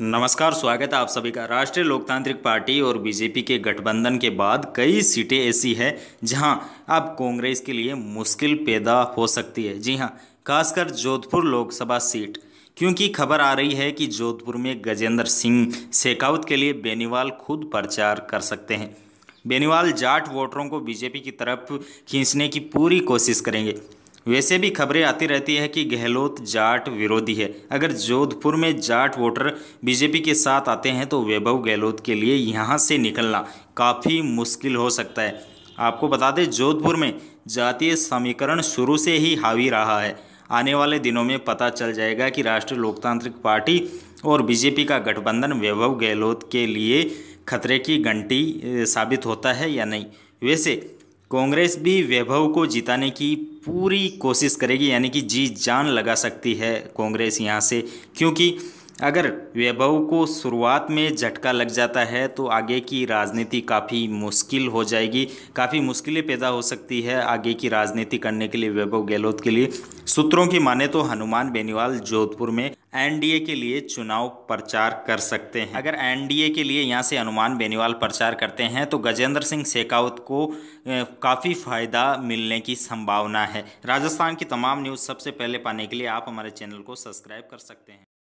नमस्कार स्वागत है आप सभी का राष्ट्रीय लोकतांत्रिक पार्टी और बीजेपी के गठबंधन के बाद कई सीटें ऐसी हैं जहां अब कांग्रेस के लिए मुश्किल पैदा हो सकती है जी हां खासकर जोधपुर लोकसभा सीट क्योंकि खबर आ रही है कि जोधपुर में गजेंद्र सिंह शेखावत के लिए बेनीवाल खुद प्रचार कर सकते हैं बेनीवाल जाट वोटरों को बीजेपी की तरफ खींचने की पूरी कोशिश करेंगे वैसे भी खबरें आती रहती है कि गहलोत जाट विरोधी है अगर जोधपुर में जाट वोटर बीजेपी के साथ आते हैं तो वैभव गहलोत के लिए यहाँ से निकलना काफ़ी मुश्किल हो सकता है आपको बता दें जोधपुर में जातीय समीकरण शुरू से ही हावी रहा है आने वाले दिनों में पता चल जाएगा कि राष्ट्रीय लोकतांत्रिक पार्टी और बीजेपी का गठबंधन वैभव गहलोत के लिए खतरे की घंटी साबित होता है या नहीं वैसे कांग्रेस भी वैभव को जिताने की पूरी कोशिश करेगी यानी कि जी जान लगा सकती है कांग्रेस यहाँ से क्योंकि अगर वैभव को शुरुआत में झटका लग जाता है तो आगे की राजनीति काफ़ी मुश्किल हो जाएगी काफ़ी मुश्किलें पैदा हो सकती है आगे की राजनीति करने के लिए वैभव गहलोत के लिए सूत्रों की माने तो हनुमान बेनीवाल जोधपुर में एनडीए के लिए चुनाव प्रचार कर सकते हैं अगर एनडीए के लिए यहाँ से हनुमान बेनीवाल प्रचार करते हैं तो गजेंद्र सिंह शेखावत को काफ़ी फायदा मिलने की संभावना है राजस्थान की तमाम न्यूज़ सबसे पहले पाने के लिए आप हमारे चैनल को सब्सक्राइब कर सकते हैं